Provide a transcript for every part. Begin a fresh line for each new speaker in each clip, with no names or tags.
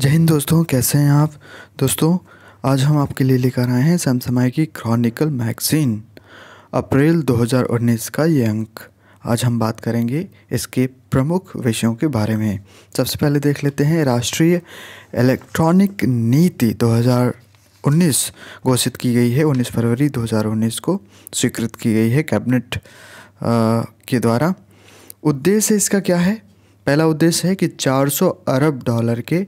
जय हिंद दोस्तों कैसे हैं आप दोस्तों आज हम आपके लिए लेकर आए हैं सैमसमाई की क्रॉनिकल मैगज़ीन अप्रैल 2019 का ये अंक आज हम बात करेंगे इसके प्रमुख विषयों के बारे में सबसे पहले देख लेते हैं राष्ट्रीय इलेक्ट्रॉनिक नीति 2019 घोषित की गई है 19 फरवरी 2019 को स्वीकृत की गई है कैबिनेट के द्वारा उद्देश्य इसका क्या है पहला उद्देश्य है कि 400 अरब डॉलर के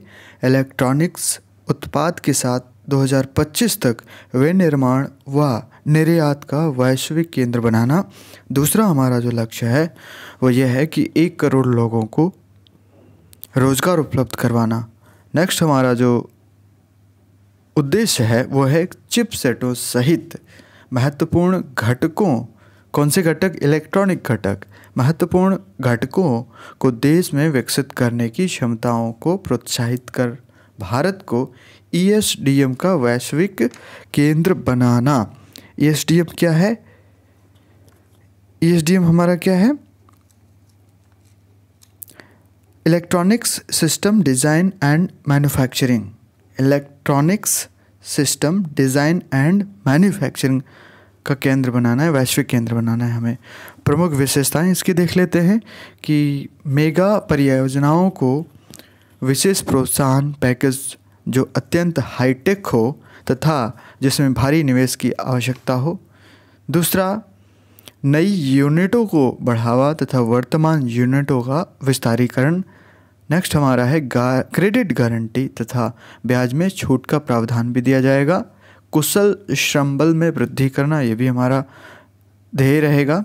इलेक्ट्रॉनिक्स उत्पाद के साथ 2025 तक विनिर्माण व निर्यात का वैश्विक केंद्र बनाना दूसरा हमारा जो लक्ष्य है वो यह है कि एक करोड़ लोगों को रोज़गार उपलब्ध करवाना नेक्स्ट हमारा जो उद्देश्य है वो है चिप सेटों सहित महत्वपूर्ण घटकों कौन से घटक इलेक्ट्रॉनिक घटक महत्वपूर्ण घटकों को देश में विकसित करने की क्षमताओं को प्रोत्साहित कर भारत को ई e का वैश्विक केंद्र बनाना ई e क्या है ई e हमारा क्या है electronics system design and manufacturing electronics system design and manufacturing का केंद्र बनाना है वैश्विक केंद्र बनाना है हमें प्रमुख विशेषताएं इसकी देख लेते हैं कि मेगा परियोजनाओं को विशेष प्रोत्साहन पैकेज जो अत्यंत हाईटेक हो तथा जिसमें भारी निवेश की आवश्यकता हो दूसरा नई यूनिटों को बढ़ावा तथा वर्तमान यूनिटों का विस्तारीकरण नेक्स्ट हमारा है गा, क्रेडिट गारंटी तथा ब्याज में छूट का प्रावधान भी दिया जाएगा कुशल श्रम बल में वृद्धि करना ये भी हमारा ध्येय रहेगा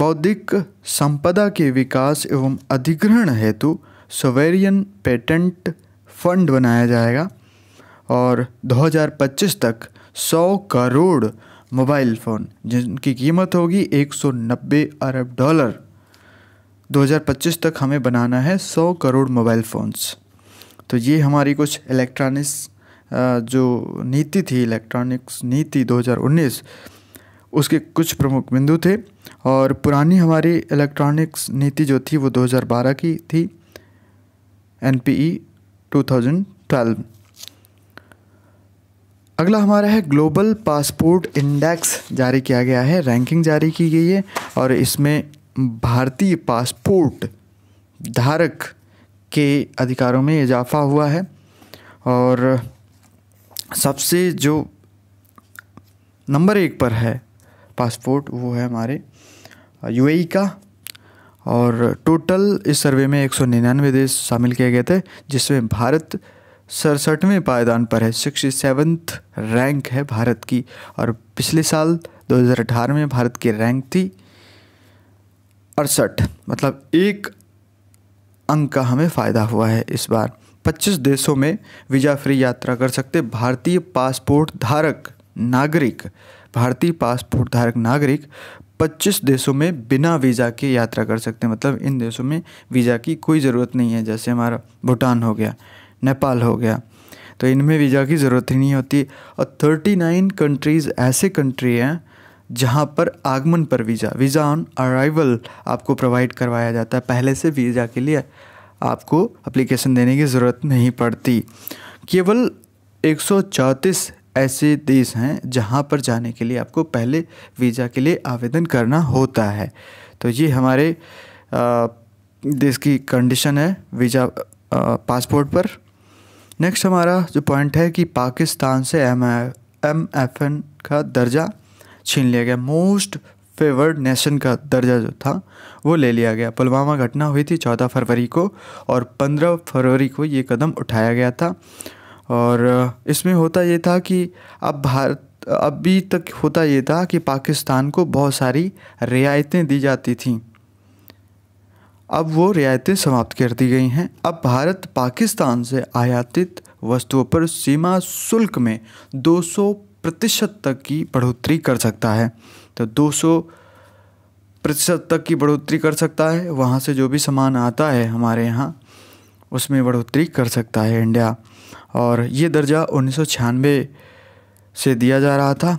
बौद्धिक संपदा के विकास एवं अधिग्रहण हेतु सोवेरियन पेटेंट फंड बनाया जाएगा और 2025 तक 100 करोड़ मोबाइल फ़ोन जिनकी कीमत होगी 190 अरब डॉलर 2025 तक हमें बनाना है 100 करोड़ मोबाइल फ़ोन्स तो ये हमारी कुछ इलेक्ट्रॉनिक्स जो नीति थी इलेक्ट्रॉनिक्स नीति 2019 उसके कुछ प्रमुख बिंदु थे और पुरानी हमारी इलेक्ट्रॉनिक्स नीति जो थी वो 2012 की थी एन पी ई 2012 अगला हमारा है ग्लोबल पासपोर्ट इंडेक्स जारी किया गया है रैंकिंग जारी की गई है और इसमें भारतीय पासपोर्ट धारक के अधिकारों में इजाफा हुआ है और सबसे जो नंबर एक पर है पासपोर्ट वो है हमारे यूएई का और टोटल इस सर्वे में एक सौ निन्यानवे देश शामिल किए गए थे जिसमें भारत सड़सठवें पायदान पर है सिक्सटी सेवन्थ रैंक है भारत की और पिछले साल 2018 में भारत की रैंक थी अड़सठ मतलब एक अंक का हमें फ़ायदा हुआ है इस बार 25 देशों में वीज़ा फ्री यात्रा कर सकते भारतीय पासपोर्ट धारक नागरिक भारतीय पासपोर्ट धारक नागरिक 25 देशों में बिना वीज़ा के यात्रा कर सकते मतलब इन देशों में वीज़ा की कोई ज़रूरत नहीं है जैसे हमारा भूटान हो गया नेपाल हो गया तो इनमें वीज़ा की ज़रूरत ही नहीं होती और 39 कंट्रीज़ ऐसे कंट्री हैं जहाँ पर आगमन पर वीज़ा वीज़ा ऑन अराइवल आपको प्रोवाइड करवाया जाता है पहले से वीज़ा के लिए आपको अप्लीकेशन देने की ज़रूरत नहीं पड़ती केवल एक ऐसे देश हैं जहाँ पर जाने के लिए आपको पहले वीज़ा के लिए आवेदन करना होता है तो ये हमारे देश की कंडीशन है वीज़ा पासपोर्ट पर नेक्स्ट हमारा जो पॉइंट है कि पाकिस्तान से एम एम एफ एन का दर्जा छीन लिया गया मोस्ट फेवर्ड नेशन का दर्जा जो था वो ले लिया गया पुलवामा घटना हुई थी चौदह फरवरी को और पंद्रह फरवरी को ये कदम उठाया गया था और इसमें होता ये था कि अब भारत अभी तक होता ये था कि पाकिस्तान को बहुत सारी रियायतें दी जाती थीं अब वो रियायतें समाप्त कर दी गई हैं अब भारत पाकिस्तान से आयातित वस्तुओं पर सीमा शुल्क में 200 प्रतिशत तक की बढ़ोतरी कर सकता है तो 200 प्रतिशत तक की बढ़ोतरी कर सकता है वहाँ से जो भी सामान आता है हमारे यहाँ उसमें बढ़ोतरी कर सकता है इंडिया और ये दर्जा उन्नीस से दिया जा रहा था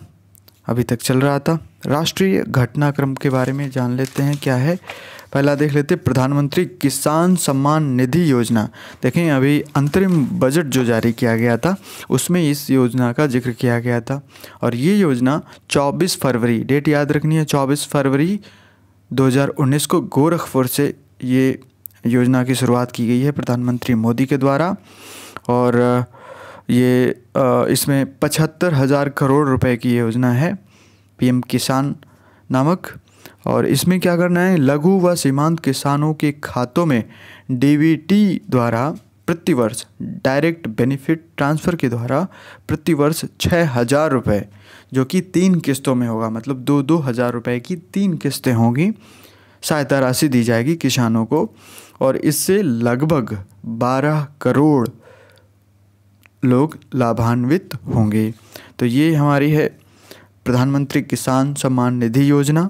अभी तक चल रहा था राष्ट्रीय घटनाक्रम के बारे में जान लेते हैं क्या है पहला देख लेते प्रधानमंत्री किसान सम्मान निधि योजना देखें अभी अंतरिम बजट जो जारी किया गया था उसमें इस योजना का जिक्र किया गया था और ये योजना 24 फरवरी डेट याद रखनी है 24 फरवरी 2019 को गोरखपुर से ये योजना की शुरुआत की गई है प्रधानमंत्री मोदी के द्वारा और ये इसमें पचहत्तर हज़ार करोड़ रुपए की योजना है पीएम किसान नामक और इसमें क्या करना है लघु व सीमांत किसानों के खातों में डी द्वारा प्रतिवर्ष डायरेक्ट बेनिफिट ट्रांसफ़र के द्वारा प्रतिवर्ष छः हज़ार रुपये जो कि तीन किस्तों में होगा मतलब दो दो हज़ार रुपये की तीन किस्तें होंगी सहायता राशि दी जाएगी किसानों को और इससे लगभग बारह करोड़ लोग लाभान्वित होंगे तो ये हमारी है प्रधानमंत्री किसान सम्मान निधि योजना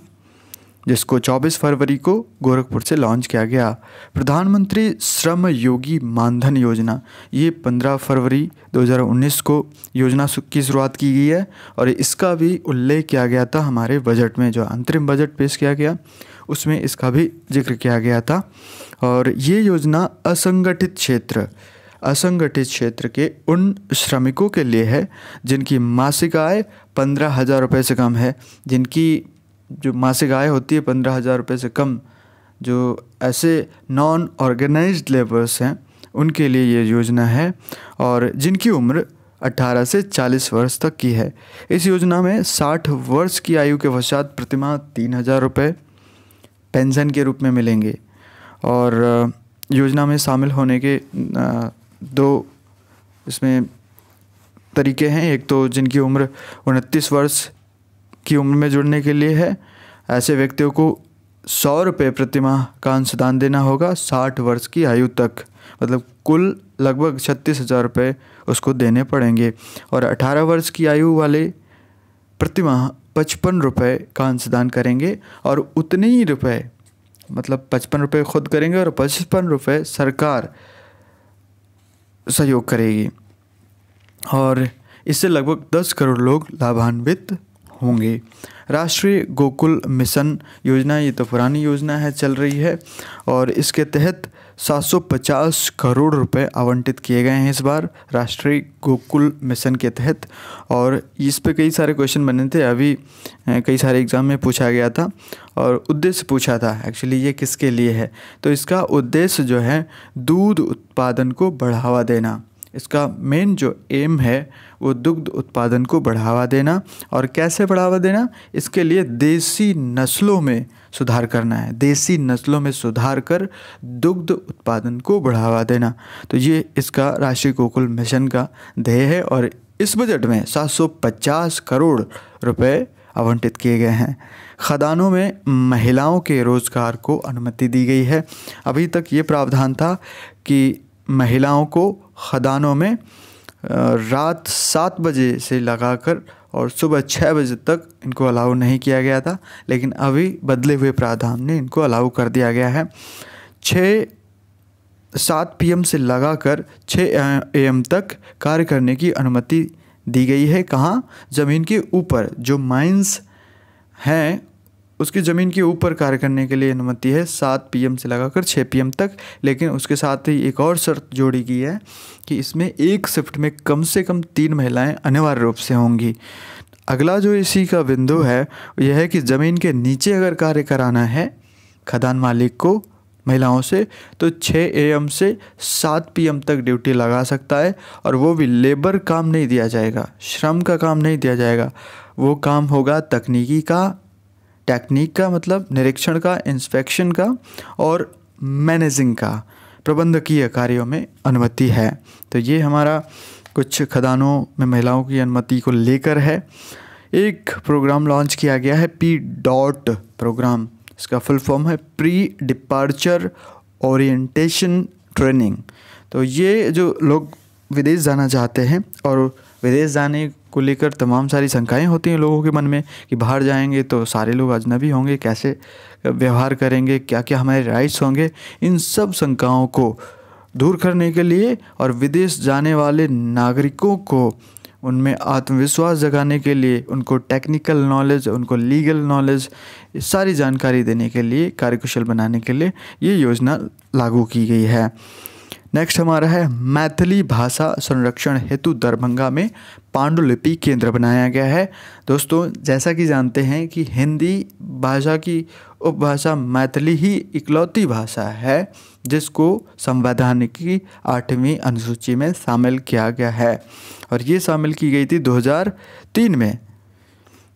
जिसको 24 फरवरी को गोरखपुर से लॉन्च किया गया प्रधानमंत्री श्रम योगी मानधन योजना ये 15 फरवरी 2019 को योजना की शुरुआत की गई है और इसका भी उल्लेख किया गया था हमारे बजट में जो अंतरिम बजट पेश किया गया उसमें इसका भी जिक्र किया गया था और ये योजना असंगठित क्षेत्र असंगठित क्षेत्र के उन श्रमिकों के लिए है जिनकी मासिक आय पंद्रह हज़ार रुपये से कम है जिनकी जो मासिक आय होती है पंद्रह हज़ार रुपये से कम जो ऐसे नॉन ऑर्गेनाइज लेबर्स हैं उनके लिए ये योजना है और जिनकी उम्र 18 से 40 वर्ष तक की है इस योजना में 60 वर्ष की आयु के पश्चात प्रतिमा तीन हज़ार रुपये पेंशन के रूप में मिलेंगे और योजना में शामिल होने के दो इसमें तरीके हैं एक तो जिनकी उम्र उनतीस वर्ष की उम्र में जुड़ने के लिए है ऐसे व्यक्तियों को सौ रुपये प्रतिमाह का अंशदान देना होगा साठ वर्ष की आयु तक मतलब कुल लगभग छत्तीस हज़ार रुपये उसको देने पड़ेंगे और अठारह वर्ष की आयु वाले प्रतिमाह पचपन रुपये का अंशदान करेंगे और उतने ही रुपये मतलब पचपन रुपये खुद करेंगे और पचपन रुपये सरकार सहयोग करेगी और इससे लगभग दस करोड़ लोग लाभान्वित होंगे राष्ट्रीय गोकुल मिशन योजना ये तो पुरानी योजना है चल रही है और इसके तहत 750 करोड़ रुपए आवंटित किए गए हैं इस बार राष्ट्रीय गोकुल मिशन के तहत और इस पे कई सारे क्वेश्चन बने थे अभी कई सारे एग्ज़ाम में पूछा गया था और उद्देश्य पूछा था एक्चुअली ये किसके लिए है तो इसका उद्देश्य जो है दूध उत्पादन को बढ़ावा देना इसका मेन जो एम है वो दुग्ध उत्पादन को बढ़ावा देना और कैसे बढ़ावा देना इसके लिए देसी नस्लों में सुधार करना है देसी नस्लों में सुधार कर दुग्ध उत्पादन को बढ़ावा देना तो ये इसका राष्ट्रीय गोकुल मिशन का ध्येय है और इस बजट में 750 करोड़ रुपए आवंटित किए गए हैं खदानों में महिलाओं के रोज़गार को अनुमति दी गई है अभी तक ये प्रावधान था कि महिलाओं को खदानों में रात सात बजे से लगाकर और सुबह छः बजे तक इनको अलाउ नहीं किया गया था लेकिन अभी बदले हुए प्रावधान ने इनको अलाउ कर दिया गया है छः सात पी से लगाकर छः एम तक कार्य करने की अनुमति दी गई है कहाँ ज़मीन के ऊपर जो माइंस हैं उसकी ज़मीन के ऊपर कार्य करने के लिए अनुमति है सात पीएम से लगाकर छः पीएम तक लेकिन उसके साथ ही एक और शर्त जोड़ी गई है कि इसमें एक शिफ्ट में कम से कम तीन महिलाएं अनिवार्य रूप से होंगी अगला जो इसी का बिंदु है यह है कि ज़मीन के नीचे अगर कार्य कराना है खदान मालिक को महिलाओं से तो 6 एम से 7 पी तक ड्यूटी लगा सकता है और वो भी लेबर काम नहीं दिया जाएगा श्रम का काम नहीं दिया जाएगा वो काम होगा तकनीकी का टेक्निक का मतलब निरीक्षण का इंस्पेक्शन का और मैनेजिंग का प्रबंधकीय कार्यों में अनुमति है तो ये हमारा कुछ खदानों में महिलाओं की अनुमति को लेकर है एक प्रोग्राम लॉन्च किया गया है पी डॉट प्रोग्राम इसका फुल फॉर्म है प्री डिपार्चर ओरिएंटेशन ट्रेनिंग तो ये जो लोग विदेश जाना चाहते हैं और विदेश जाने को लेकर तमाम सारी शंकाएँ होती हैं लोगों के मन में कि बाहर जाएंगे तो सारे लोग अजनबी होंगे कैसे व्यवहार करेंगे क्या क्या हमारे राइट्स होंगे इन सब शंकाओं को दूर करने के लिए और विदेश जाने वाले नागरिकों को उनमें आत्मविश्वास जगाने के लिए उनको टेक्निकल नॉलेज उनको लीगल नॉलेज सारी जानकारी देने के लिए कार्यकुशल बनाने के लिए ये योजना लागू की गई है नेक्स्ट हमारा है मैथिली भाषा संरक्षण हेतु दरभंगा में पांडुलिपि केंद्र बनाया गया है दोस्तों जैसा कि जानते हैं कि हिंदी भाषा की उपभाषा मैथिली ही इकलौती भाषा है जिसको संवैधानिक की आठवीं अनुसूची में शामिल किया गया है और ये शामिल की गई थी 2003 में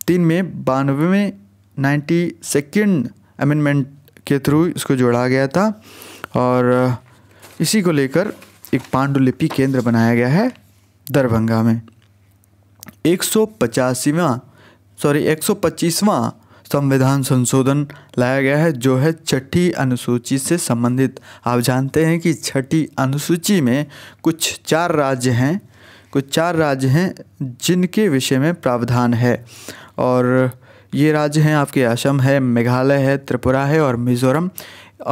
तीन में बानवे नाइन्टी सेकेंड अमेंडमेंट के थ्रू इसको जोड़ा गया था और इसी को लेकर एक पांडुलिपि केंद्र बनाया गया है दरभंगा में एक सौ पचासीवा सॉरी एक सौ पच्चीसवा संविधान संशोधन लाया गया है जो है छठी अनुसूची से संबंधित आप जानते हैं कि छठी अनुसूची में कुछ चार राज्य हैं कुछ चार राज्य हैं जिनके विषय में प्रावधान है और ये राज्य हैं आपके असम है मेघालय है त्रिपुरा है और मिज़ोरम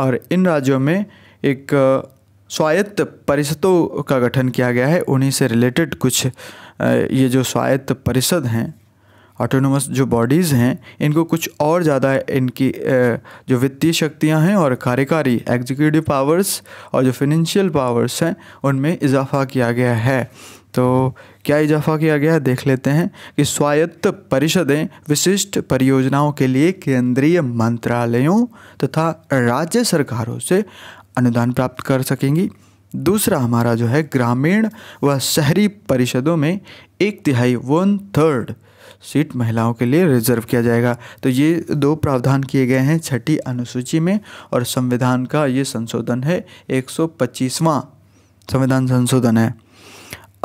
और इन राज्यों में एक स्वायत्त परिषदों का गठन किया गया है उन्हीं से रिलेटेड कुछ ये जो स्वायत्त परिषद हैं ऑटोनोमस जो बॉडीज़ हैं इनको कुछ और ज़्यादा इनकी जो वित्तीय शक्तियाँ हैं और कार्यकारी एग्जीक्यूटिव पावर्स और जो फिनेंशियल पावर्स हैं उनमें इजाफा किया गया है तो क्या इजाफा किया गया है देख लेते हैं कि स्वायत्त परिषदें विशिष्ट परियोजनाओं के लिए केंद्रीय मंत्रालयों तथा राज्य सरकारों से अनुदान प्राप्त कर सकेंगी दूसरा हमारा जो है ग्रामीण व शहरी परिषदों में एक तिहाई वन थर्ड सीट महिलाओं के लिए रिजर्व किया जाएगा तो ये दो प्रावधान किए गए हैं छठी अनुसूची में और संविधान का ये संशोधन है एक संविधान संशोधन है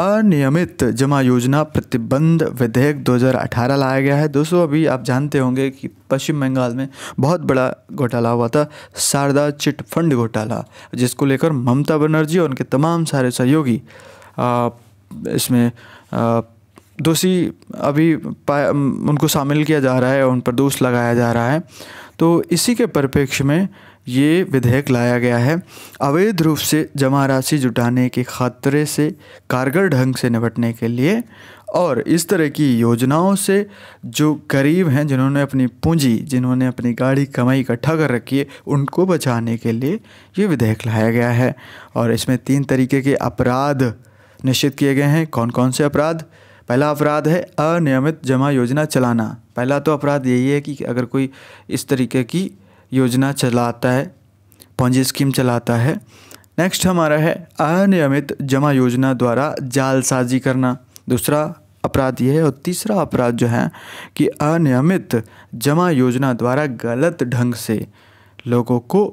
अनियमित जमा योजना प्रतिबंध विधेयक 2018 लाया गया है दोस्तों अभी आप जानते होंगे कि पश्चिम बंगाल में बहुत बड़ा घोटाला हुआ था शारदा चिट फंड घोटाला जिसको लेकर ममता बनर्जी और उनके तमाम सारे सहयोगी इसमें दोषी अभी उनको शामिल किया जा रहा है उन पर दोष लगाया जा रहा है तो इसी के परिप्रेक्ष्य में ये विधेयक लाया गया है अवैध रूप से जमा राशि जुटाने के खतरे से कारगर ढंग से निपटने के लिए और इस तरह की योजनाओं से जो गरीब हैं जिन्होंने अपनी पूंजी जिन्होंने अपनी गाड़ी कमाई इकट्ठा कर रखी है उनको बचाने के लिए ये विधेयक लाया गया है और इसमें तीन तरीके के अपराध निश्चित किए गए हैं कौन कौन से अपराध पहला अपराध है अनियमित जमा योजना चलाना पहला तो अपराध यही है कि अगर कोई इस तरीके की योजना चलाता है पौजी स्कीम चलाता है नेक्स्ट हमारा है अनियमित जमा योजना द्वारा जालसाजी करना दूसरा अपराध यह है और तीसरा अपराध जो है कि अनियमित जमा योजना द्वारा गलत ढंग से लोगों को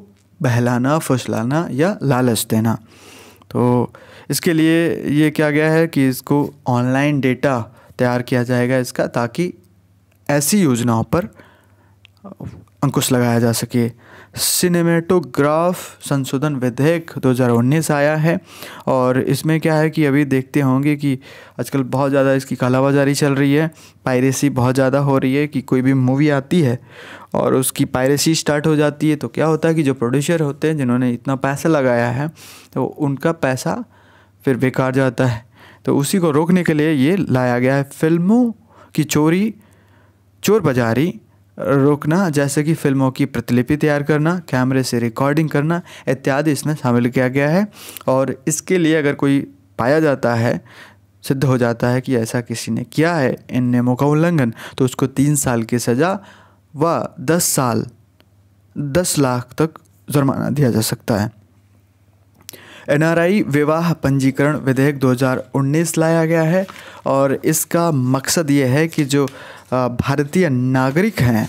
बहलाना फुसलाना या लालच देना तो इसके लिए ये क्या गया है कि इसको ऑनलाइन डेटा तैयार किया जाएगा इसका ताकि ऐसी योजनाओं पर अंकुश लगाया जा सके सिनेमेटोग्राफ संशोधन विधेयक 2019 आया है और इसमें क्या है कि अभी देखते होंगे कि आजकल बहुत ज़्यादा इसकी कालाबाजारी चल रही है पायरेसी बहुत ज़्यादा हो रही है कि कोई भी मूवी आती है और उसकी पायरेसी स्टार्ट हो जाती है तो क्या होता है कि जो प्रोड्यूसर होते हैं जिन्होंने इतना पैसा लगाया है तो उनका पैसा फिर बेकार जाता है तो उसी को रोकने के लिए ये लाया गया है फिल्मों की चोरी चोर बाजारी रोकना जैसे कि फिल्मों की प्रतिलिपि तैयार करना कैमरे से रिकॉर्डिंग करना इत्यादि इसमें शामिल किया गया है और इसके लिए अगर कोई पाया जाता है सिद्ध हो जाता है कि ऐसा किसी ने किया है इन नियमों का उल्लंघन तो उसको तीन साल की सज़ा व दस साल दस लाख तक जुर्माना दिया जा सकता है एनआरआई विवाह पंजीकरण विधेयक 2019 लाया गया है और इसका मकसद ये है कि जो भारतीय नागरिक हैं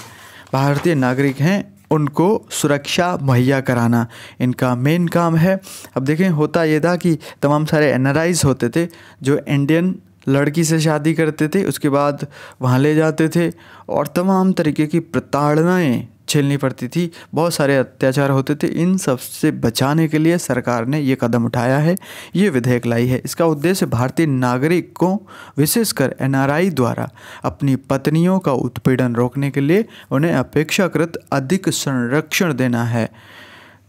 भारतीय नागरिक हैं उनको सुरक्षा मुहैया कराना इनका मेन काम है अब देखें होता ये था कि तमाम सारे एन होते थे जो इंडियन लड़की से शादी करते थे उसके बाद वहाँ ले जाते थे और तमाम तरीके की प्रताड़नाएं झेलनी पड़ती थी बहुत सारे अत्याचार होते थे इन सब से बचाने के लिए सरकार ने ये कदम उठाया है ये विधेयक लाई है इसका उद्देश्य भारतीय नागरिक को विशेषकर एन द्वारा अपनी पत्नियों का उत्पीड़न रोकने के लिए उन्हें अपेक्षाकृत अधिक संरक्षण देना है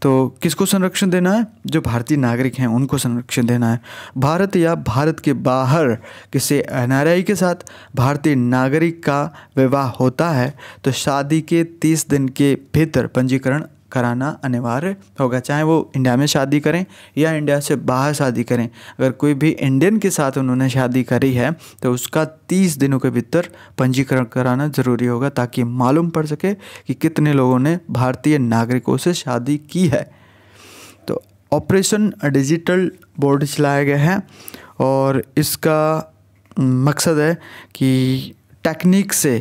तो किसको संरक्षण देना है जो भारतीय नागरिक हैं उनको संरक्षण देना है भारत या भारत के बाहर किसी एनआरआई के साथ भारतीय नागरिक का विवाह होता है तो शादी के तीस दिन के भीतर पंजीकरण कराना अनिवार्य होगा चाहे वो इंडिया में शादी करें या इंडिया से बाहर शादी करें अगर कोई भी इंडियन के साथ उन्होंने शादी करी है तो उसका तीस दिनों के भीतर पंजीकरण कराना ज़रूरी होगा ताकि मालूम पड़ सके कि कितने लोगों ने भारतीय नागरिकों से शादी की है तो ऑपरेशन डिजिटल बोर्ड चलाया गया है और इसका मकसद है कि टेक्निक से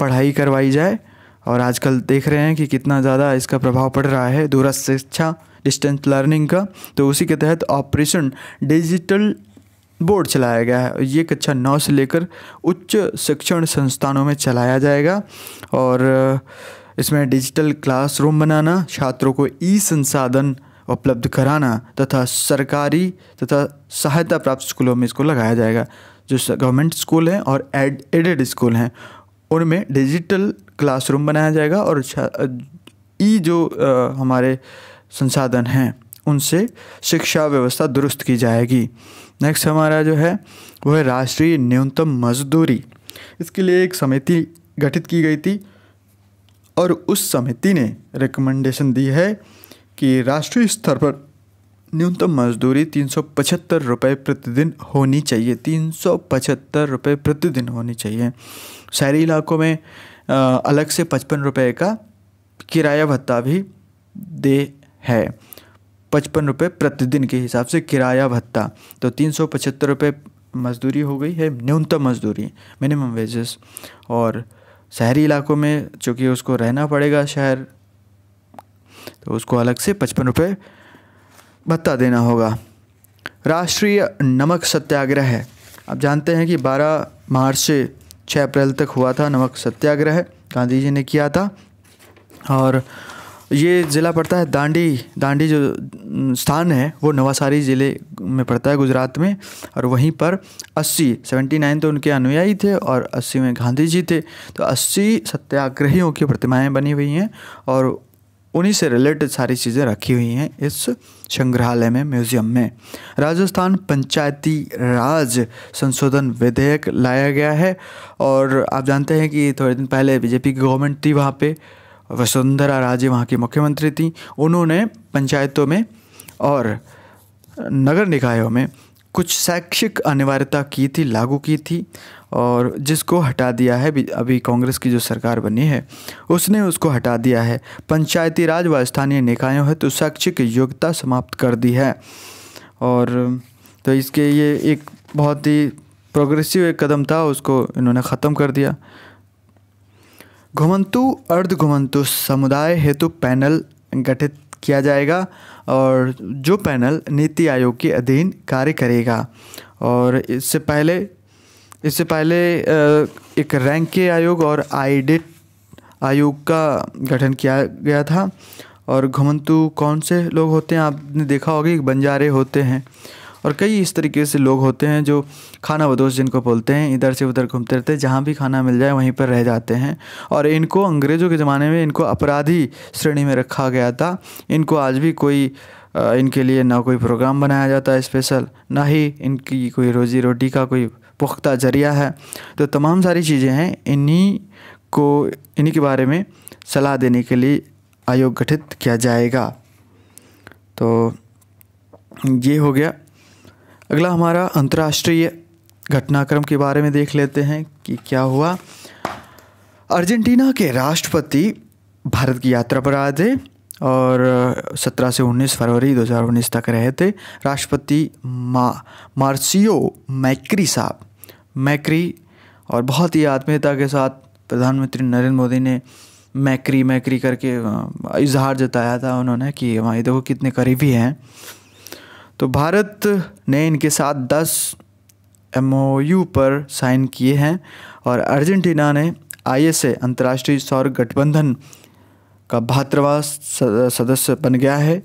पढ़ाई करवाई जाए और आजकल देख रहे हैं कि कितना ज़्यादा इसका प्रभाव पड़ रहा है दूरस्थ शिक्षा डिस्टेंस लर्निंग का तो उसी के तहत ऑपरेशन डिजिटल बोर्ड चलाया गया है ये कक्षा नौ से लेकर उच्च शिक्षण संस्थानों में चलाया जाएगा और इसमें डिजिटल क्लासरूम बनाना छात्रों को ई संसाधन उपलब्ध कराना तथा सरकारी तथा सहायता प्राप्त स्कूलों में इसको लगाया जाएगा जो गवर्नमेंट स्कूल हैं और एड एडेड स्कूल हैं उनमें डिजिटल क्लासरूम बनाया जाएगा और ई जो आ, हमारे संसाधन हैं उनसे शिक्षा व्यवस्था दुरुस्त की जाएगी नेक्स्ट हमारा जो है वो है राष्ट्रीय न्यूनतम मजदूरी इसके लिए एक समिति गठित की गई थी और उस समिति ने रिकमेंडेशन दी है कि राष्ट्रीय स्तर पर न्यूनतम मजदूरी तीन सौ पचहत्तर रुपये प्रतिदिन होनी चाहिए तीन सौ पचहत्तर रुपये प्रतिदिन होनी चाहिए शहरी इलाकों में अलग से पचपन रुपये का किराया भत्ता भी दे है पचपन रुपये प्रतिदिन के हिसाब से किराया भत्ता तो तीन सौ पचहत्तर रुपये मजदूरी हो गई है न्यूनतम मजदूरी मिनिमम वेजेस और शहरी इलाकों में चूँकि उसको रहना पड़ेगा शहर तो उसको अलग से पचपन रुपये भत्ता देना होगा राष्ट्रीय नमक सत्याग्रह है आप जानते हैं कि 12 मार्च से 6 अप्रैल तक हुआ था नमक सत्याग्रह गांधी जी ने किया था और ये ज़िला पड़ता है दांडी दांडी जो स्थान है वो नवासारी ज़िले में पड़ता है गुजरात में और वहीं पर 80 79 तो उनके अनुयायी थे और 80 में गांधी जी थे तो 80 सत्याग्रहियों की प्रतिमाएं बनी हुई हैं और उन्हीं से रिलेटेड सारी चीज़ें रखी हुई हैं इस संग्रहालय में म्यूजियम में राजस्थान पंचायती राज संशोधन विधेयक लाया गया है और आप जानते हैं कि थोड़े दिन पहले बीजेपी की गवर्नमेंट थी वहाँ पे वसुंधरा राजे वहाँ की मुख्यमंत्री थी उन्होंने पंचायतों में और नगर निकायों में कुछ शैक्षिक अनिवार्यता की थी लागू की थी और जिसको हटा दिया है अभी कांग्रेस की जो सरकार बनी है उसने उसको हटा दिया है पंचायती राज व स्थानीय निकायों है तो शैक्षिक योग्यता समाप्त कर दी है और तो इसके ये एक बहुत ही प्रोग्रेसिव एक कदम था उसको इन्होंने ख़त्म कर दिया घुमंतु अर्ध घुमंतु समुदाय हेतु पैनल गठित किया जाएगा और जो पैनल नीति आयोग के अधीन कार्य करेगा और इससे पहले इससे पहले एक रैंक के आयोग और आईडेट आयोग का गठन किया गया था और घुमंतु कौन से लोग होते हैं आपने देखा होगा बंजारे होते हैं और कई इस तरीके से लोग होते हैं जो खाना बदोश जिनको बोलते हैं इधर से उधर घूमते रहते हैं जहाँ भी खाना मिल जाए वहीं पर रह जाते हैं और इनको अंग्रेज़ों के ज़माने में इनको अपराधी श्रेणी में रखा गया था इनको आज भी कोई इनके लिए ना कोई प्रोग्राम बनाया जाता है स्पेशल ना ही इनकी कोई रोज़ी रोटी का कोई पुख्ता जरिया है तो तमाम सारी चीज़ें हैं इन्हीं को इन्हीं के बारे में सलाह देने के लिए आयोग गठित किया जाएगा तो ये हो गया अगला हमारा अंतर्राष्ट्रीय घटनाक्रम के बारे में देख लेते हैं कि क्या हुआ अर्जेंटीना के राष्ट्रपति भारत की यात्रा पर आए थे और 17 से 19 फरवरी 2019 तक रहे थे राष्ट्रपति मा मार्सियो मैक्री साहब मैक्री और बहुत ही आत्मीयता के साथ प्रधानमंत्री नरेंद्र मोदी ने मैक्री मैक्री करके इजहार जताया था उन्होंने कि हमारे देखो कितने करीबी हैं तो भारत ने इनके साथ 10 एम पर साइन किए हैं और अर्जेंटीना ने आई एस ए अंतर्राष्ट्रीय सौर गठबंधन का बहत्तरवा सदस्य बन गया है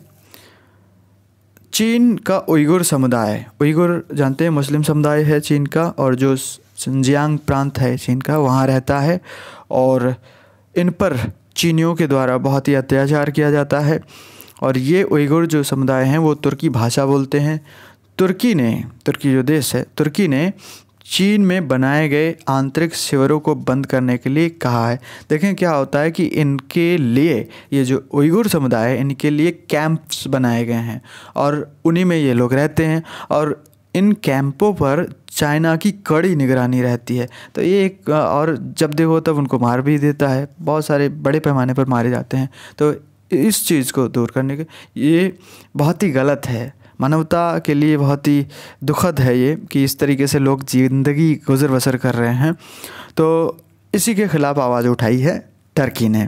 चीन का उइगुर समुदाय उइगुर जानते हैं मुस्लिम समुदाय है चीन का और जो सिंजियांग प्रांत है चीन का वहाँ रहता है और इन पर चीनियों के द्वारा बहुत ही अत्याचार किया जाता है और ये उइगुर जो समुदाय हैं वो तुर्की भाषा बोलते हैं तुर्की ने तुर्की जो देश है तुर्की ने चीन में बनाए गए आंतरिक शिविरों को बंद करने के लिए कहा है देखें क्या होता है कि इनके लिए ये जो उइगुर समुदाय है इनके लिए कैंप्स बनाए गए हैं और उन्हीं में ये लोग रहते हैं और इन कैंपों पर चाइना की कड़ी निगरानी रहती है तो ये एक और जब देखो तब उनको मार भी देता है बहुत सारे बड़े पैमाने पर मारे जाते हैं तो इस चीज़ को दूर करने के ये बहुत ही गलत है मानवता के लिए बहुत ही दुखद है ये कि इस तरीके से लोग ज़िंदगी गुजर बसर कर रहे हैं तो इसी के ख़िलाफ़ आवाज़ उठाई है टर्की ने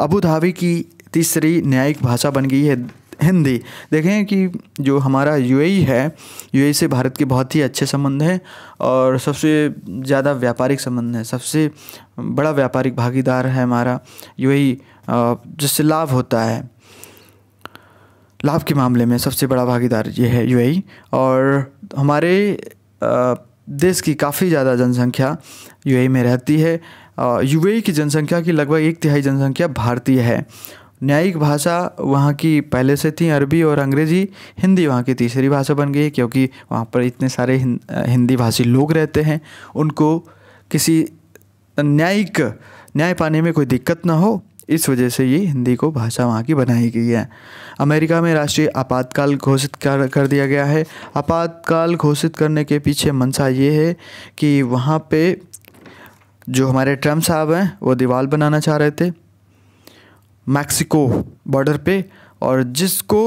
अबू धाबी की तीसरी न्यायिक भाषा बन गई है हिंदी देखें कि जो हमारा यूएई है यूएई से भारत के बहुत ही अच्छे संबंध हैं और सबसे ज़्यादा व्यापारिक संबंध है सबसे बड़ा व्यापारिक भागीदार है हमारा यूएई जिससे लाभ होता है लाभ के मामले में सबसे बड़ा भागीदार ये है यू e और हमारे देश की काफ़ी ज़्यादा जनसंख्या यू e में रहती है यू e की जनसंख्या की लगभग एक तिहाई जनसंख्या भारतीय है न्यायिक भाषा वहाँ की पहले से थी अरबी और अंग्रेज़ी हिंदी वहाँ की तीसरी भाषा बन गई क्योंकि वहाँ पर इतने सारे हिंदी भाषी लोग रहते हैं उनको किसी न्यायिक न्याय पाने में कोई दिक्कत ना हो इस वजह से ये हिंदी को भाषा वहाँ की बनाई गई है अमेरिका में राष्ट्रीय आपातकाल घोषित कर कर दिया गया है आपातकाल घोषित करने के पीछे मंशा ये है कि वहाँ पे जो हमारे ट्रम्प साहब हैं वो दीवार बनाना चाह रहे थे मैक्सिको बॉर्डर पे और जिसको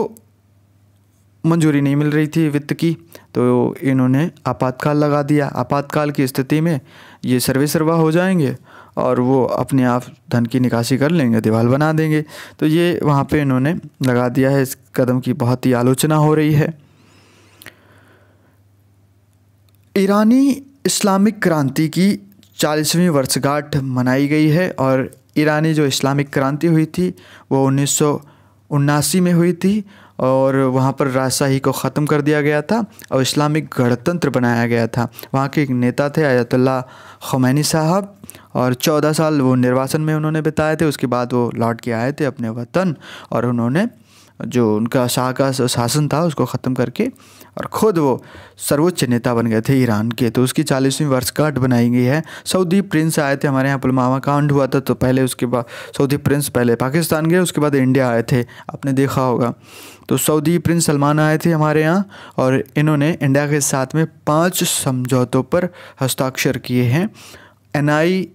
मंजूरी नहीं मिल रही थी वित्त की तो इन्होंने आपातकाल लगा दिया आपातकाल की स्थिति में ये सर्वे सर्वा हो जाएंगे और वो अपने आप धन की निकासी कर लेंगे दीवार बना देंगे तो ये वहाँ पे इन्होंने लगा दिया है इस कदम की बहुत ही आलोचना हो रही है ईरानी इस्लामिक क्रांति की चालीसवीं वर्षगांठ मनाई गई है और ईरानी जो इस्लामिक क्रांति हुई थी वो उन्नीस में हुई थी और वहाँ पर राजशाही को ख़त्म कर दिया गया था और इस्लामिक गणतंत्र बनाया गया था वहाँ के एक नेता थे आयतुल्ला खमैनी साहब और चौदह साल वो निर्वासन में उन्होंने बिताए थे उसके बाद वो लौट के आए थे अपने वतन और उन्होंने जो उनका शाह का शासन था उसको ख़त्म करके और ख़ुद वो सर्वोच्च नेता बन गए थे ईरान के तो उसकी चालीसवीं वर्षगांठ बनाई गई है सऊदी प्रिंस आए थे हमारे यहाँ पुलवामा कांड हुआ था तो पहले उसके बाद सऊदी प्रिंस पहले पाकिस्तान गए उसके बाद इंडिया आए थे आपने देखा होगा तो सऊदी प्रिंस सलमान आए थे हमारे यहाँ और इन्होंने इंडिया के साथ में पाँच समझौतों पर हस्ताक्षर किए हैं एन आई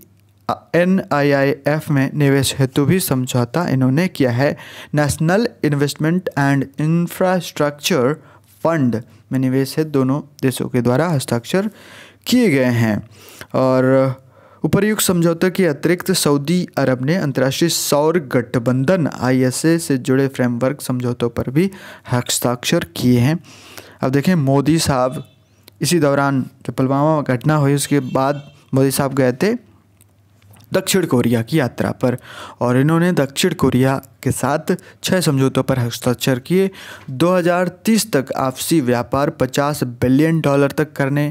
एफ में निवेश हेतु भी समझौता इन्होंने किया है national investment and infrastructure fund में निवेश है दोनों देशों के द्वारा हस्ताक्षर किए गए हैं और उपरयुक्त समझौते के अतिरिक्त सऊदी अरब ने अंतर्राष्ट्रीय सौर गठबंधन आईएसए से जुड़े फ्रेमवर्क समझौतों पर भी हस्ताक्षर किए हैं अब देखें मोदी साहब इसी दौरान जो पुलवामा घटना हुई उसके बाद मोदी साहब गए थे दक्षिण कोरिया की यात्रा पर और इन्होंने दक्षिण कोरिया के साथ छः समझौतों पर हस्ताक्षर किए 2030 तक आपसी व्यापार 50 बिलियन डॉलर तक करने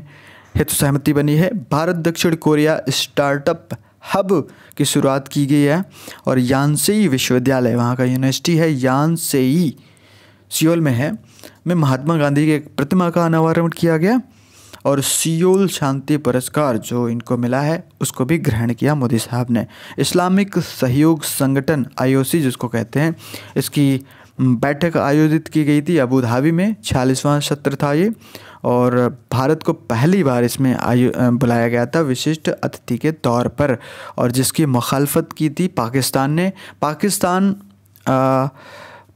हेतु सहमति बनी है भारत दक्षिण कोरिया स्टार्टअप हब की शुरुआत की गई है और यानसेई विश्वविद्यालय वहाँ का यूनिवर्सिटी है यानसेई सियोल में है में महात्मा गांधी की एक प्रतिमा का अनावरण किया गया और सियोल शांति पुरस्कार जो इनको मिला है उसको भी ग्रहण किया मोदी साहब ने इस्लामिक सहयोग संगठन आईओसी जिसको कहते हैं इसकी बैठक आयोजित की गई थी अबू धाबी में छियालीसवां सत्र था ये और भारत को पहली बार इसमें आयो बुलाया गया था विशिष्ट अतिथि के तौर पर और जिसकी मुखालफत की थी पाकिस्तान ने पाकिस्तान आ,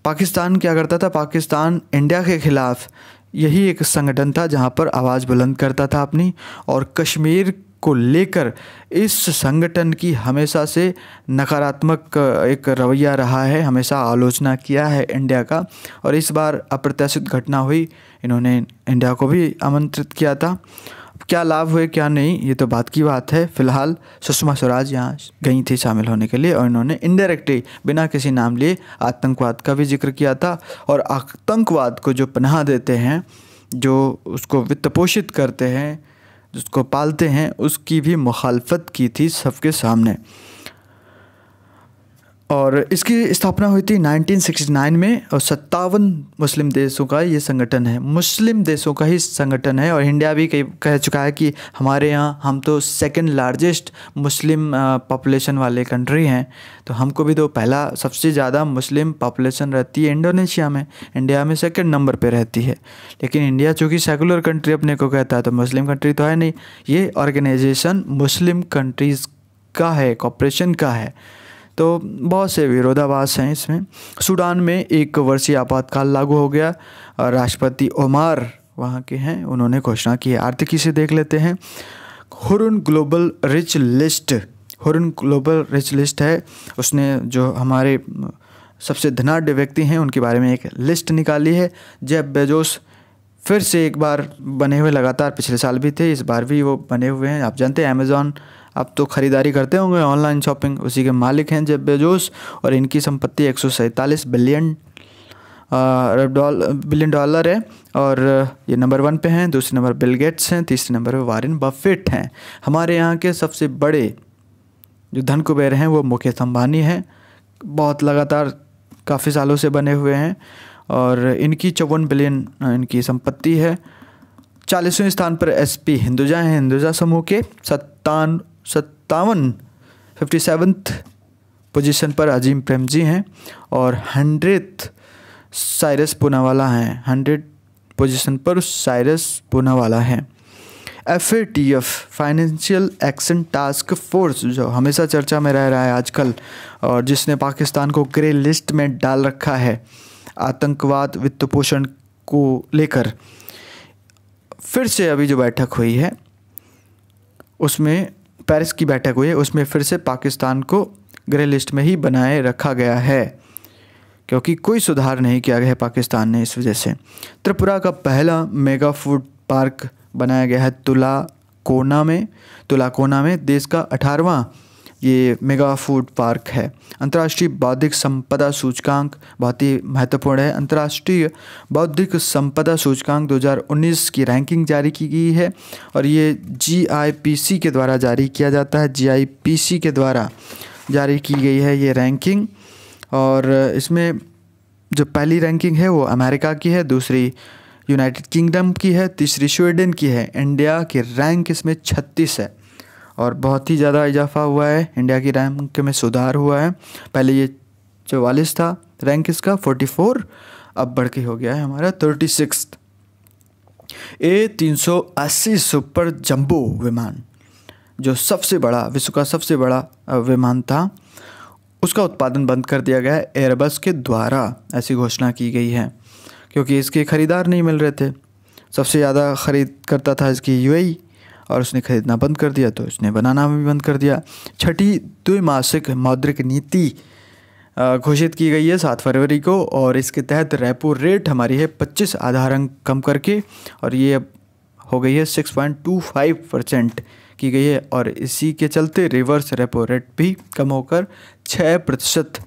पाकिस्तान क्या करता था पाकिस्तान इंडिया के ख़िलाफ़ यही एक संगठन था जहाँ पर आवाज़ बुलंद करता था अपनी और कश्मीर को लेकर इस संगठन की हमेशा से नकारात्मक एक रवैया रहा है हमेशा आलोचना किया है इंडिया का और इस बार अप्रत्याशित घटना हुई इन्होंने इंडिया को भी आमंत्रित किया था क्या लाभ हुए क्या नहीं ये तो बात की बात है फिलहाल सुषमा स्वराज यहाँ गई थी शामिल होने के लिए और इन्होंने इनडायरेक्टली बिना किसी नाम लिए आतंकवाद का भी जिक्र किया था और आतंकवाद को जो पनाह देते हैं जो उसको वित्त पोषित करते हैं जिसको पालते हैं उसकी भी मुखालफत की थी सबके सामने और इसकी स्थापना हुई थी 1969 में और सत्तावन मुस्लिम देशों का ये संगठन है मुस्लिम देशों का ही संगठन है और इंडिया भी कह चुका है कि हमारे यहाँ हम तो सेकंड लार्जेस्ट मुस्लिम पॉपुलेशन वाले कंट्री हैं तो हमको भी तो पहला सबसे ज़्यादा मुस्लिम पॉपुलेशन रहती है इंडोनेशिया में इंडिया में सेकेंड नंबर पर रहती है लेकिन इंडिया चूँकि सेकुलर कंट्री अपने को कहता है तो मुस्लिम कंट्री तो है नहीं ये ऑर्गेनाइजेशन मुस्लिम कंट्रीज़ का है कॉपरेशन का है तो बहुत से विरोधाभास हैं इसमें सूडान में एक वर्षीय आपातकाल लागू हो गया और राष्ट्रपति ओमार वहाँ के हैं उन्होंने घोषणा की है आर्थिक से देख लेते हैं Hurun global rich list Hurun global rich list है उसने जो हमारे सबसे धनाढ़ व्यक्ति हैं उनके बारे में एक लिस्ट निकाली है जेब बेजोस फिर से एक बार बने हुए लगातार पिछले साल भी थे इस बार भी वो बने हुए हैं आप जानते हैं अमेज़ॉन आप तो ख़रीदारी करते होंगे ऑनलाइन शॉपिंग उसी के मालिक हैं जेब बेजोस और इनकी संपत्ति एक बिलियन डॉलर बिलियन डॉलर है और ये नंबर वन पे हैं दूसरे नंबर बिल गेट्स हैं तीसरे नंबर पे वारिन बफेट हैं हमारे यहाँ के सबसे बड़े जो धन कुबेर हैं वो मुकेश अंबानी हैं बहुत लगातार काफ़ी सालों से बने हुए हैं और इनकी चौवन बिलियन इनकी संपत्ति है चालीसवें स्थान पर एसपी हिंदुजा हैं हिंदुजा समूह के सत्तान सत्तावन फिफ्टी सेवन्थ पोजिशन पर अजीम प्रेम जी हैं और हंड्रेड साइरस पूनावाला हैं हंड्रेड पोजिशन पर साइरस पूनावाला हैं F A T F financial action task force जो हमेशा चर्चा में रह रहा है आजकल और जिसने पाकिस्तान को ग्रे लिस्ट में डाल रखा है आतंकवाद वित्त पोषण को लेकर फिर से अभी जो बैठक हुई है उसमें पेरिस की बैठक हुई है उसमें फिर से पाकिस्तान को ग्रे लिस्ट में ही बनाए रखा गया है क्योंकि कोई सुधार नहीं किया गया है पाकिस्तान ने इस वजह से त्रिपुरा का पहला मेगा फूड पार्क बनाया गया है तुला कोना में तुला कोना में देश का अठारवा ये मेगा फूड पार्क है अंतर्राष्ट्रीय बौद्धिक संपदा सूचकांक बहुत ही महत्वपूर्ण है अंतर्राष्ट्रीय बौद्धिक संपदा सूचकांक 2019 की रैंकिंग जारी की गई है और ये जी के द्वारा जारी किया जाता है जी के द्वारा जारी की गई है ये रैंकिंग और इसमें जो पहली रैंकिंग है वो अमेरिका की है दूसरी यूनाइटेड किंगडम की है तीसरी स्वीडन की है इंडिया की रैंक इसमें छत्तीस है और बहुत ही ज़्यादा इजाफा हुआ है इंडिया की रैंक में सुधार हुआ है पहले ये चवालीस था रैंक इसका फोर्टी फोर अब बढ़ के हो गया है हमारा थर्टी सिक्स ए तीन सौ अस्सी सुपर जंबो विमान जो सबसे बड़ा विश्व का सबसे बड़ा विमान था उसका उत्पादन बंद कर दिया गया है एयरबस के द्वारा ऐसी घोषणा की गई है क्योंकि इसके ख़रीदार नहीं मिल रहे थे सबसे ज़्यादा ख़रीद करता था इसकी यूएई और उसने खरीदना बंद कर दिया तो उसने बनाना भी बंद कर दिया छठी द्विमासिक मौद्रिक नीति घोषित की गई है सात फरवरी को और इसके तहत रेपो रेट हमारी है पच्चीस आधार अंक कम करके और ये अब हो गई है six point two five percent की गई है और इसी के चलते रिवर्स रेपो रेट भी कम होकर छः प्रतिशत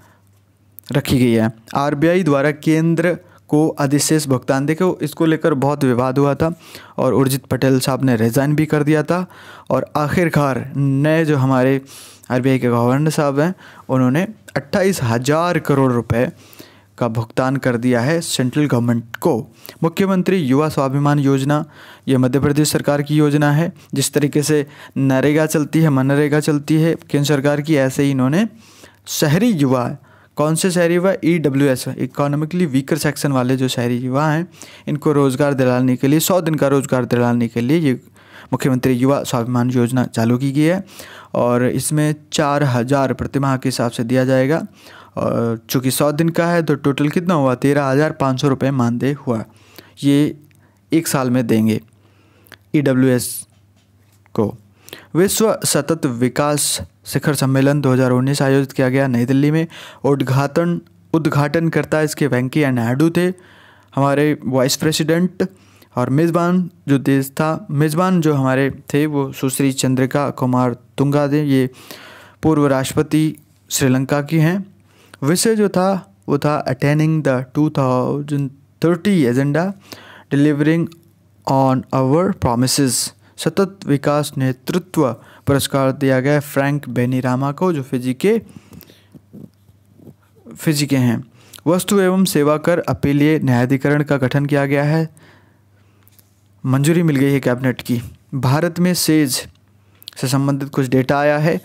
रखी गई है आरबीआई द्वारा केंद्र को अधिशेष भुगतान देखो इसको लेकर बहुत विवाद हुआ था और उर्जित पटेल साहब ने रिज़ाइन भी कर दिया था और आखिरकार नए जो हमारे आर के गवर्नर साहब हैं उन्होंने अट्ठाईस हज़ार करोड़ रुपए का भुगतान कर दिया है सेंट्रल गवर्नमेंट को मुख्यमंत्री युवा स्वाभिमान योजना ये मध्य प्रदेश सरकार की योजना है जिस तरीके से नरेगा चलती है मनरेगा चलती है केंद्र सरकार की ऐसे ही इन्होंने शहरी युवा कौन से शहरी युवा E W S economically weaker section वाले जो शहरी युवा हैं इनको रोज़गार दिलाने के लिए सौ दिन का रोज़गार दिलाने के लिए ये मुख्यमंत्री युवा स्वाभिमान योजना चालू की गई है और इसमें चार हज़ार प्रतिमाह के हिसाब से दिया जाएगा और चूँकि सौ दिन का है तो टोटल कितना हुआ तेरह हज़ार पाँच सौ रुपये मानदेय हुआ ये एक साल में देंगे ई डब्ल्यू एस को विश्व सतत विकास शिखर सम्मेलन 2019 आयोजित किया गया नई दिल्ली में उद्घाटन उद्घाटन करता इसके वेंकैया नायडू थे हमारे वाइस प्रेसिडेंट और मेज़बान जो देश था मेज़बान जो हमारे थे वो सुश्री चंद्रिका कुमार तुंगा थे ये पूर्व राष्ट्रपति श्रीलंका की हैं विषय जो था वो था attaining the two thousand thirty agenda delivering on our promise सतत विकास नेतृत्व पुरस्कार दिया गया फ्रैंक बेनीरामा को जो फिजी के फिजी के हैं वस्तु एवं सेवा कर अपीलीय न्यायाधिकरण का गठन किया गया है मंजूरी मिल गई है कैबिनेट की भारत में सेज से संबंधित कुछ डेटा आया है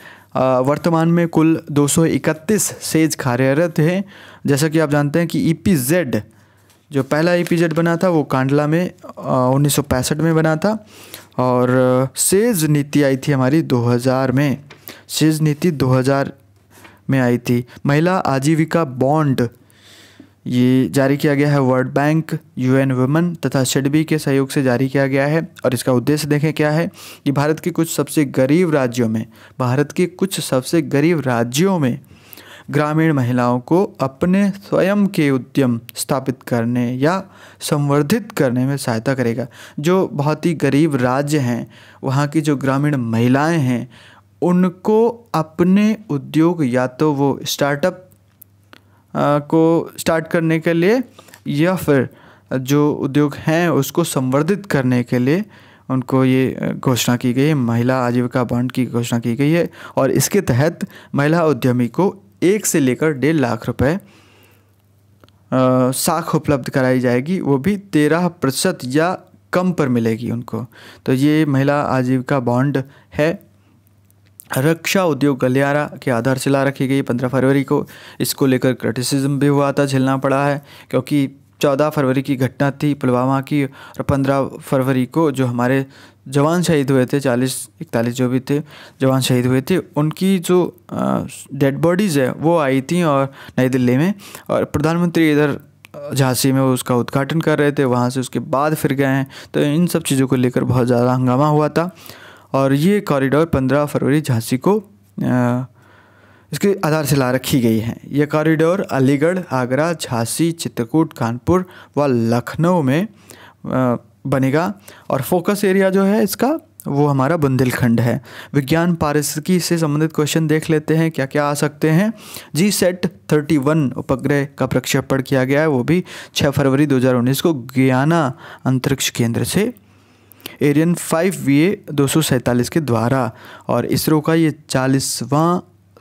वर्तमान में कुल 231 सेज कार्यरत हैं जैसा कि आप जानते हैं कि ई e जो पहला ई e बना था वो कांडला में उन्नीस में बना था और सेज नीति आई थी हमारी 2000 में सेज नीति 2000 में आई थी महिला आजीविका बॉन्ड ये जारी किया गया है वर्ल्ड बैंक यूएन वुमेन तथा सिडबी के सहयोग से जारी किया गया है और इसका उद्देश्य देखें क्या है कि भारत के कुछ सबसे गरीब राज्यों में भारत के कुछ सबसे गरीब राज्यों में ग्रामीण महिलाओं को अपने स्वयं के उद्यम स्थापित करने या संवर्धित करने में सहायता करेगा जो बहुत ही गरीब राज्य हैं वहाँ की जो ग्रामीण महिलाएं हैं उनको अपने उद्योग या तो वो स्टार्टअप को स्टार्ट करने के लिए या फिर जो उद्योग हैं उसको संवर्धित करने के लिए उनको ये घोषणा की गई है महिला आजीविका बॉन्ड की घोषणा की गई है और इसके तहत महिला उद्यमी को एक से लेकर डेढ़ लाख रुपए साख उपलब्ध कराई जाएगी वो भी तेरह प्रतिशत या कम पर मिलेगी उनको तो ये महिला आजीविका बॉन्ड है रक्षा उद्योग गलियारा की आधारशिला रखी गई पंद्रह फरवरी को इसको लेकर क्रिटिसिज्म भी हुआ था झेलना पड़ा है क्योंकि चौदह फरवरी की घटना थी पुलवामा की और पंद्रह फरवरी को जो हमारे जवान शहीद हुए थे चालीस इकतालीस जो भी थे जवान शहीद हुए थे उनकी जो डेड बॉडीज़ है वो आई थी और नई दिल्ली में और प्रधानमंत्री इधर झांसी में उसका उद्घाटन कर रहे थे वहाँ से उसके बाद फिर गए हैं तो इन सब चीज़ों को लेकर बहुत ज़्यादा हंगामा हुआ था और ये कॉरिडोर पंद्रह फरवरी झांसी को आ, इसकी आधारशिला रखी गई है ये कॉरिडोर अलीगढ़ आगरा झांसी चित्रकूट कानपुर व लखनऊ में बनेगा और फोकस एरिया जो है इसका वो हमारा बुंदेलखंड है विज्ञान पारिस्थितिकी से संबंधित क्वेश्चन देख लेते हैं क्या क्या आ सकते हैं जी सेट थर्टी वन उपग्रह का प्रक्षेपण किया गया है वो भी 6 फरवरी 2019 को गयाना अंतरिक्ष केंद्र से एरियन फाइव वी ए के द्वारा और इसरो का ये चालीसवां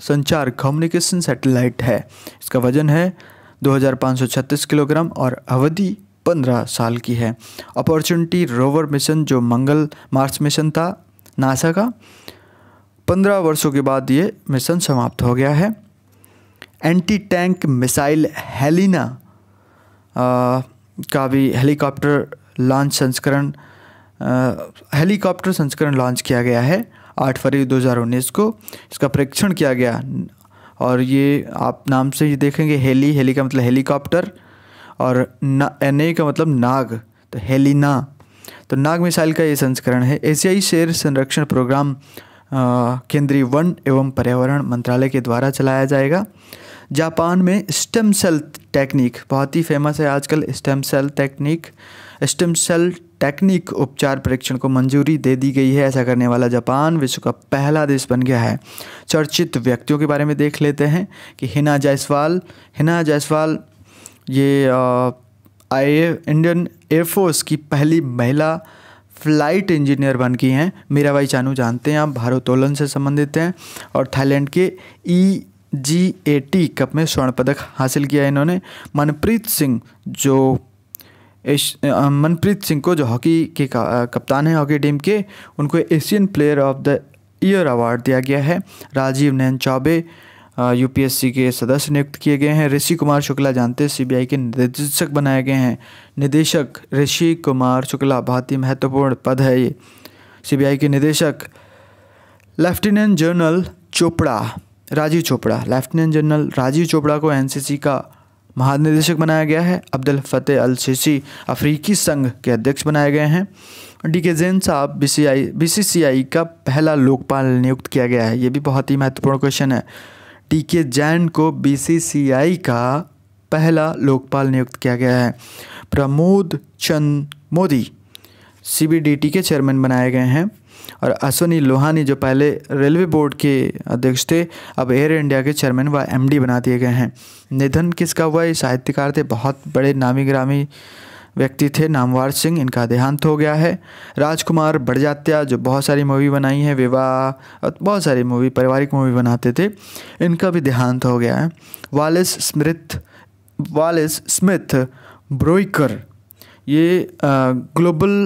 संचार कम्युनिकेशन सैटेलाइट है इसका वजन है 2536 किलोग्राम और अवधि 15 साल की है अपॉर्चुनिटी रोवर मिशन जो मंगल मार्स मिशन था नासा का 15 वर्षों के बाद ये मिशन समाप्त हो गया है एंटी टैंक मिसाइल हेलिना का भी हेलीकॉप्टर लॉन्च संस्करण हेलीकॉप्टर संस्करण लॉन्च किया गया है आठ फरवरी उन्नीस को इसका परीक्षण किया गया और ये आप नाम से ही देखेंगे हेली हेली का मतलब हेलीकॉप्टर और ना एन का मतलब नाग तो ना तो नाग मिसाइल का ये संस्करण है एशियाई शेर संरक्षण प्रोग्राम केंद्रीय वन एवं पर्यावरण मंत्रालय के द्वारा चलाया जाएगा जापान में स्टेम सेल टेक्निक बहुत ही फेमस है आजकल stem cell technique stem cell technique उपचार परीक्षण को मंजूरी दे दी गई है ऐसा करने वाला जापान विश्व का पहला देश बन गया है चर्चित व्यक्तियों के बारे में देख लेते हैं कि हिना जायसवाल हिना जायसवाल ये आई इंडियन एयरफोर्स की पहली महिला फ्लाइट इंजीनियर बन की हैं मीराबाई चानू जानते हैं आप भारोत्तोलन से संबंधित हैं और थाईलैंड के ई जी ए टी कप में स्वर्ण पदक हासिल किया इन्होंने मनप्रीत सिंह जो मनप्रीत सिंह को जो हॉकी के कप्तान हैं हॉकी टीम के उनको Asian player of the year award दिया गया है राजीव नैन चौबे यूपीएससी के सदस्य नियुक्त किए गए हैं ऋषि कुमार शुक्ला जानते सीबीआई के निदेशक बनाए गए हैं निदेशक ऋषि कुमार शुक्ला बहुत ही महत्वपूर्ण पद है ये सीबीआई के निदेशक lieutenant general Chopra Rajiv Chopra lieutenant general Rajiv Chopra को एनसीसी का महानिदेशक बनाया गया है अब्दुल फतेह अल सीसी अफ्रीकी संघ के अध्यक्ष बनाए गए हैं डी के जैन साहब बी सी आई बी का पहला लोकपाल नियुक्त किया गया है ये भी बहुत ही महत्वपूर्ण क्वेश्चन है डी के जैन को बी का पहला लोकपाल नियुक्त किया गया है प्रमोद चंद मोदी सी के चेयरमैन बनाए गए हैं और अश्विनी लोहानी जो पहले रेलवे बोर्ड के अध्यक्ष थे अब एयर इंडिया के चेयरमैन व एमडी बना दिए गए हैं निधन किसका हुआ ये साहित्यकार थे बहुत बड़े नामी ग्रामी व्यक्ति थे नामवार सिंह इनका देहांत हो गया है राजकुमार बड़जात्या जो बहुत सारी मूवी बनाई है विवाह बहुत सारी मूवी पारिवारिक मूवी बनाते थे इनका भी देहांत हो गया है वालिस स्मृत वालिस स्मिथ ब्रोइकर ये ग्लोबल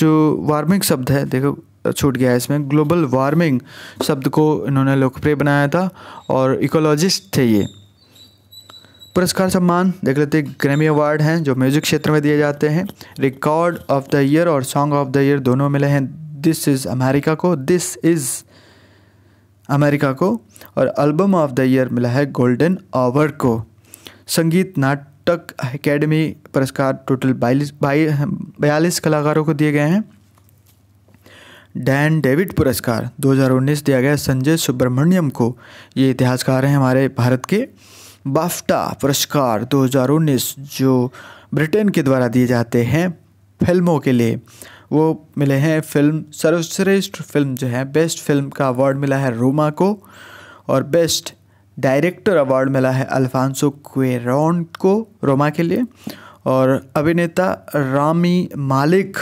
जो वार्मिंग शब्द है देखो छूट गया है इसमें ग्लोबल वार्मिंग शब्द को इन्होंने लोकप्रिय बनाया था और इकोलॉजिस्ट थे ये पुरस्कार सम्मान देख लेते हैं ग्रैमी अवार्ड हैं जो म्यूजिक क्षेत्र में दिए जाते हैं रिकॉर्ड ऑफ द ईयर और सॉन्ग ऑफ द ईयर दोनों मिले हैं दिस इज़ अमेरिका को दिस इज़ अमेरिका को और एल्बम ऑफ द ईयर मिला है गोल्डन आवर को संगीत नाटक एकेडमी पुरस्कार टोटल बयालीस बयालीस कलाकारों को दिए गए हैं डैन डेविड पुरस्कार 2019 दिया गया संजय सुब्रमण्यम को ये इतिहासकार हैं हमारे भारत के बाफ्टा पुरस्कार 2019 जो ब्रिटेन के द्वारा दिए जाते हैं फिल्मों के लिए वो मिले हैं फिल्म सर्वश्रेष्ठ फिल्म जो है बेस्ट फिल्म का अवार्ड मिला है रोमा को और बेस्ट डायरेक्टर अवार्ड मिला है अल्फांसो क्वेरॉन को रोमा के लिए और अभिनेता रामी मालिक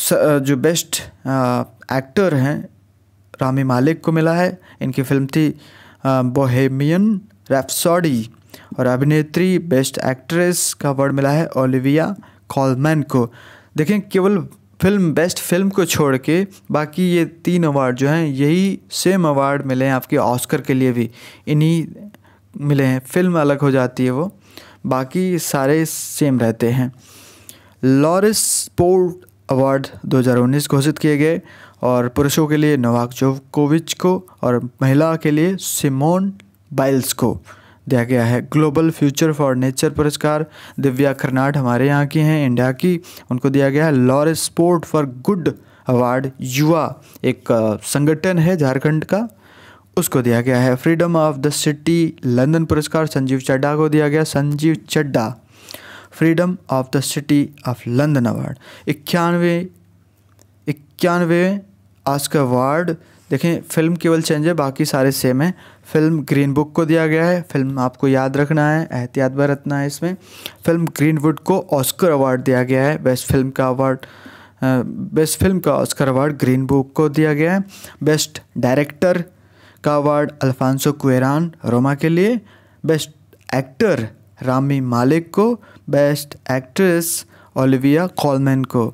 जो बेस्ट एक्टर हैं रामी मालिक को मिला है इनकी फिल्म थी बोहेमियन रेफसॉडी और अभिनेत्री बेस्ट एक्ट्रेस का अवार्ड मिला है ओलिविया कॉलमैन को देखें केवल फिल्म बेस्ट फिल्म को छोड़ के बाकी ये तीन अवार्ड जो हैं यही सेम अवार्ड मिले हैं आपके ऑस्कर के लिए भी इन्हीं मिले हैं फिल्म अलग हो जाती है वो बाकी सारे सेम रहते हैं लॉरिस पोर्ट अवार्ड 2019 घोषित किए गए और पुरुषों के लिए नवाक जोकोविच को और महिला के लिए सिमोन बाइल्स को दिया गया है ग्लोबल फ्यूचर फॉर नेचर पुरस्कार दिव्या खरनाट हमारे यहाँ की हैं इंडिया की उनको दिया गया है Laureus sport for good award युवा एक संगठन है झारखंड का उसको दिया गया है freedom of the city London पुरस्कार संजीव चड्डा को दिया गया Sanjeev Chadda freedom of the city of London award इक्यानवे इक्यानवे ऑस्कर अवार्ड देखें फिल्म केवल चेंज है बाकी सारे सेम है फिल्म ग्रीन बुक को दिया गया है फिल्म आपको याद रखना है एहतियात बरतना है इसमें फिल्म ग्रीन वुड को ऑस्कर अवार्ड दिया गया है बेस्ट फिल्म का अवार्ड बेस्ट फिल्म का ऑस्कर अवार्ड ग्रीन बुक को दिया गया है बेस्ट डायरेक्टर का अवार्ड अल्फांसो कुरान रोमा के लिए बेस्ट एक्टर रामी मालिक को बेस्ट एक्ट्रेस ओलिविया कॉलमैन को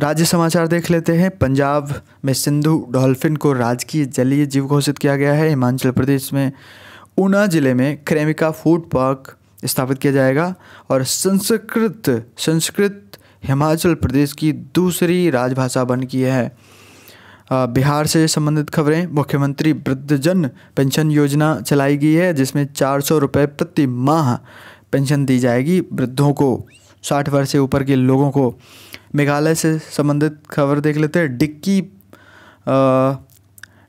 राज्य समाचार देख लेते हैं पंजाब में सिंधु डॉल्फिन को राजकीय जलीय जीव घोषित किया गया है हिमाचल प्रदेश में ऊना जिले में क्रेमिका फूड पार्क स्थापित किया जाएगा और संस्कृत संस्कृत हिमाचल प्रदेश की दूसरी राजभाषा बन की है बिहार से संबंधित खबरें मुख्यमंत्री वृद्धजन पेंशन योजना चलाई गई है जिसमें चार सौ रुपये प्रति माह पेंशन दी जाएगी वृद्धों को साठ वर्ष से ऊपर के लोगों को मेघालय से संबंधित खबर देख लेते हैं डिक्की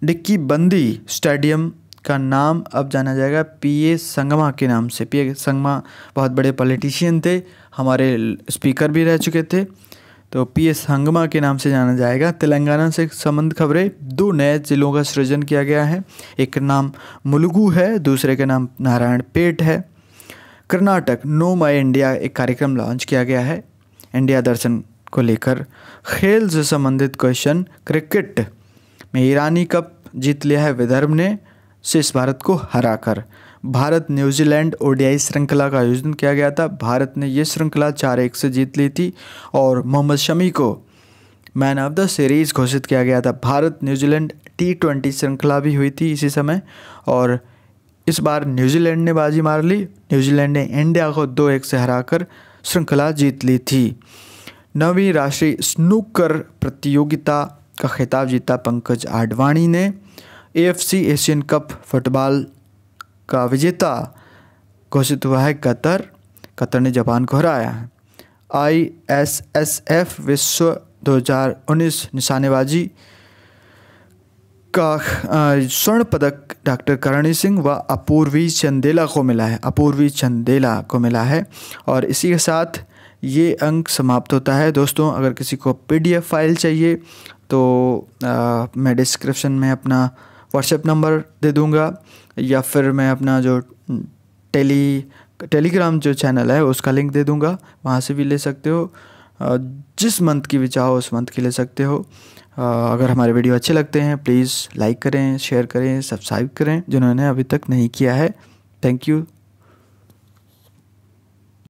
डिक्की बंदी स्टेडियम का नाम अब जाना जाएगा पीए संगमा के नाम से पीए संगमा बहुत बड़े पॉलिटिशियन थे हमारे स्पीकर भी रह चुके थे तो पी एस हंगमा के नाम से जाना जाएगा तेलंगाना से संबंध खबरें दो नए जिलों का सृजन किया गया है एक का नाम मुलुगु है दूसरे का नाम नारायण पेट है कर्नाटक नो माई इंडिया एक कार्यक्रम लॉन्च किया गया है इंडिया दर्शन को लेकर खेल से संबंधित क्वेश्चन क्रिकेट में ईरानी कप जीत लिया है विदर्भ ने शेष भारत को हराकर भारत न्यूजीलैंड ओडीआई श्रृंखला का आयोजन किया गया था भारत ने यह श्रृंखला चार एक से जीत ली थी और मोहम्मद शमी को मैन ऑफ द सीरीज़ घोषित किया गया था भारत न्यूजीलैंड टी ट्वेंटी श्रृंखला भी हुई थी इसी समय और इस बार न्यूजीलैंड ने बाजी मार ली न्यूजीलैंड ने इंडिया को दो एक से हराकर श्रृंखला जीत ली थी नवी राष्ट्रीय स्नूकर प्रतियोगिता का खिताब जीता पंकज आडवाणी ने एएफसी एशियन कप फुटबॉल का विजेता घोषित हुआ है कतर कतर ने जापान को हराया है आई एस एस एफ विश्व 2019 निशानेबाजी का स्वर्ण पदक डॉक्टर करणी सिंह व अपूर्वी चंदेला को मिला है अपूर्वी चंदेला को मिला है और इसी के साथ ये अंक समाप्त होता है दोस्तों अगर किसी को पीडीएफ फाइल चाहिए तो आ, मैं डिस्क्रिप्शन में अपना व्हाट्सएप नंबर दे दूँगा या फिर मैं अपना जो टेली टेलीग्राम जो चैनल है उसका लिंक दे दूँगा वहाँ से भी ले सकते हो जिस मंथ की भी चाहो उस मंथ की ले सकते हो अगर हमारे वीडियो अच्छे लगते हैं प्लीज़ लाइक करें शेयर करें सब्सक्राइब करें जिन्होंने अभी तक नहीं किया है थैंक यू